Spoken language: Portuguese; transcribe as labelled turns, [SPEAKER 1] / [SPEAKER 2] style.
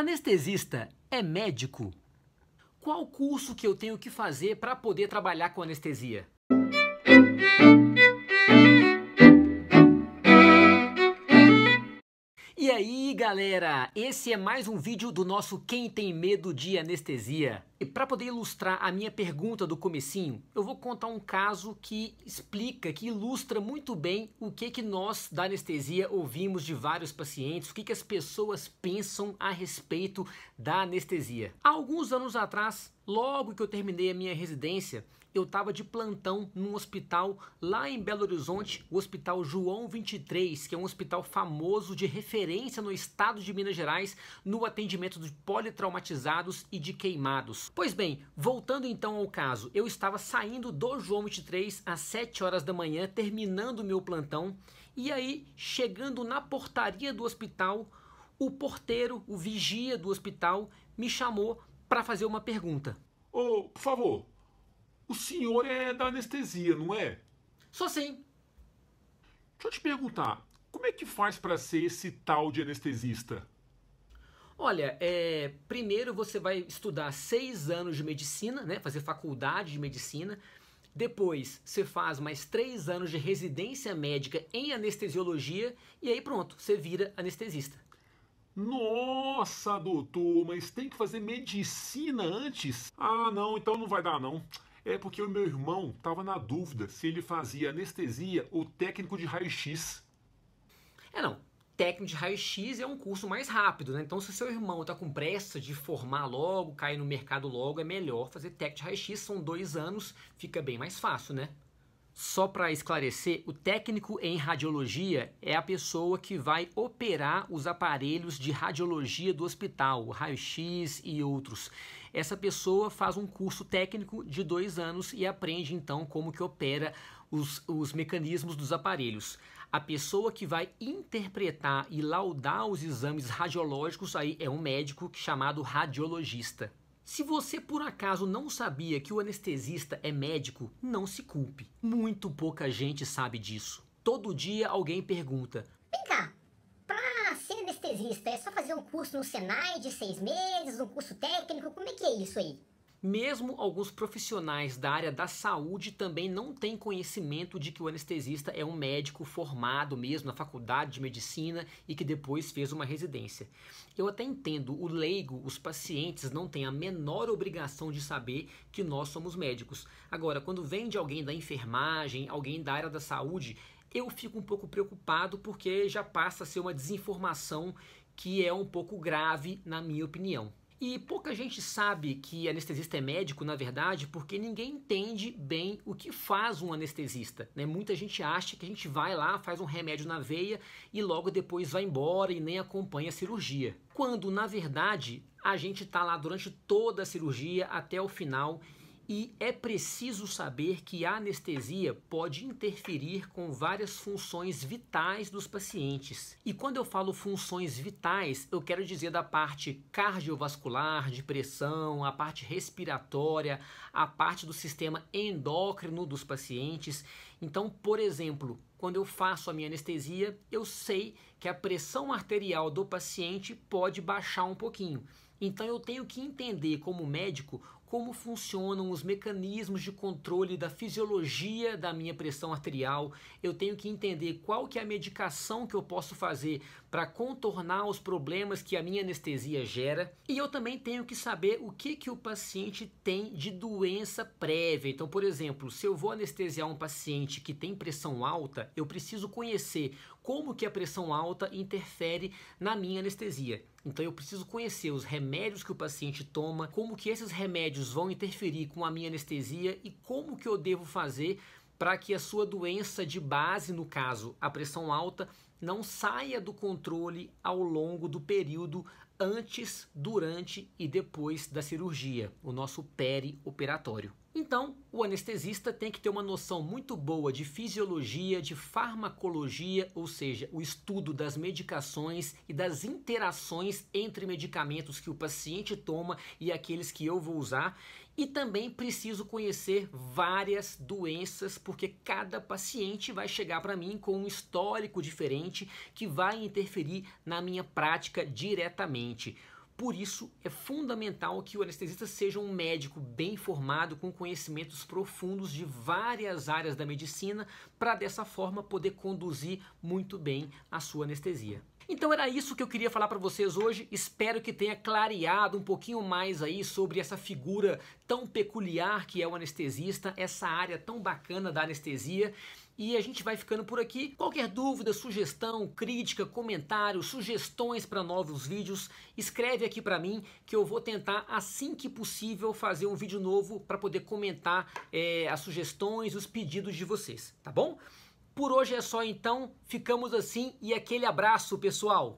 [SPEAKER 1] Anestesista é médico? Qual curso que eu tenho que fazer para poder trabalhar com anestesia? E aí, galera? Esse é mais um vídeo do nosso Quem tem medo de anestesia. E para poder ilustrar a minha pergunta do comecinho, eu vou contar um caso que explica, que ilustra muito bem o que que nós da anestesia ouvimos de vários pacientes, o que que as pessoas pensam a respeito da anestesia. Há alguns anos atrás, logo que eu terminei a minha residência, eu estava de plantão num hospital lá em Belo Horizonte, o Hospital João 23, que é um hospital famoso de referência no estado de Minas Gerais no atendimento de politraumatizados e de queimados. Pois bem, voltando então ao caso, eu estava saindo do João 23 às 7 horas da manhã, terminando o meu plantão, e aí chegando na portaria do hospital, o porteiro, o vigia do hospital, me chamou para fazer uma pergunta. Ô, oh, por favor, o senhor é da anestesia, não é? Sou sim. Deixa eu te perguntar, como é que faz para ser esse tal de anestesista? Olha, é, primeiro você vai estudar seis anos de medicina, né? Fazer faculdade de medicina. Depois você faz mais três anos de residência médica em anestesiologia e aí pronto, você vira anestesista. Nossa, doutor, mas tem que fazer medicina antes? Ah, não, então não vai dar não. É porque o meu irmão estava na dúvida se ele fazia anestesia ou técnico de raio-x. É não, técnico de raio-x é um curso mais rápido, né? Então, se seu irmão está com pressa de formar logo, cair no mercado logo, é melhor fazer técnico de raio-x. São dois anos, fica bem mais fácil, né? Só para esclarecer, o técnico em radiologia é a pessoa que vai operar os aparelhos de radiologia do hospital, raio-x e outros. Essa pessoa faz um curso técnico de dois anos e aprende então como que opera os, os mecanismos dos aparelhos. A pessoa que vai interpretar e laudar os exames radiológicos aí é um médico chamado radiologista. Se você por acaso não sabia que o anestesista é médico, não se culpe. Muito pouca gente sabe disso. Todo dia alguém pergunta: Vem cá, pra ser anestesista é só fazer um curso no Senai de seis meses, um curso técnico? Como é que é isso aí? Mesmo alguns profissionais da área da saúde também não têm conhecimento de que o anestesista é um médico formado mesmo na faculdade de medicina e que depois fez uma residência. Eu até entendo, o leigo, os pacientes não têm a menor obrigação de saber que nós somos médicos. Agora, quando vem de alguém da enfermagem, alguém da área da saúde, eu fico um pouco preocupado porque já passa a ser uma desinformação que é um pouco grave, na minha opinião. E pouca gente sabe que anestesista é médico, na verdade, porque ninguém entende bem o que faz um anestesista. Né? Muita gente acha que a gente vai lá, faz um remédio na veia e logo depois vai embora e nem acompanha a cirurgia. Quando, na verdade, a gente está lá durante toda a cirurgia até o final e é preciso saber que a anestesia pode interferir com várias funções vitais dos pacientes. E quando eu falo funções vitais, eu quero dizer da parte cardiovascular, de pressão, a parte respiratória, a parte do sistema endócrino dos pacientes. Então, por exemplo, quando eu faço a minha anestesia, eu sei que a pressão arterial do paciente pode baixar um pouquinho. Então eu tenho que entender como médico como funcionam os mecanismos de controle da fisiologia da minha pressão arterial, eu tenho que entender qual que é a medicação que eu posso fazer para contornar os problemas que a minha anestesia gera, e eu também tenho que saber o que que o paciente tem de doença prévia. Então, por exemplo, se eu vou anestesiar um paciente que tem pressão alta, eu preciso conhecer como que a pressão alta interfere na minha anestesia. Então eu preciso conhecer os remédios que o paciente toma, como que esses remédios vão interferir com a minha anestesia e como que eu devo fazer para que a sua doença de base, no caso, a pressão alta, não saia do controle ao longo do período antes, durante e depois da cirurgia, o nosso perioperatório. Então, o anestesista tem que ter uma noção muito boa de fisiologia, de farmacologia, ou seja, o estudo das medicações e das interações entre medicamentos que o paciente toma e aqueles que eu vou usar. E também preciso conhecer várias doenças, porque cada paciente vai chegar para mim com um histórico diferente que vai interferir na minha prática diretamente. Por isso, é fundamental que o anestesista seja um médico bem formado, com conhecimentos profundos de várias áreas da medicina, para dessa forma poder conduzir muito bem a sua anestesia. Então era isso que eu queria falar para vocês hoje. Espero que tenha clareado um pouquinho mais aí sobre essa figura tão peculiar que é o anestesista, essa área tão bacana da anestesia. E a gente vai ficando por aqui. Qualquer dúvida, sugestão, crítica, comentário, sugestões para novos vídeos, escreve aqui para mim que eu vou tentar assim que possível fazer um vídeo novo para poder comentar é, as sugestões, os pedidos de vocês, tá bom? Por hoje é só então, ficamos assim e aquele abraço, pessoal!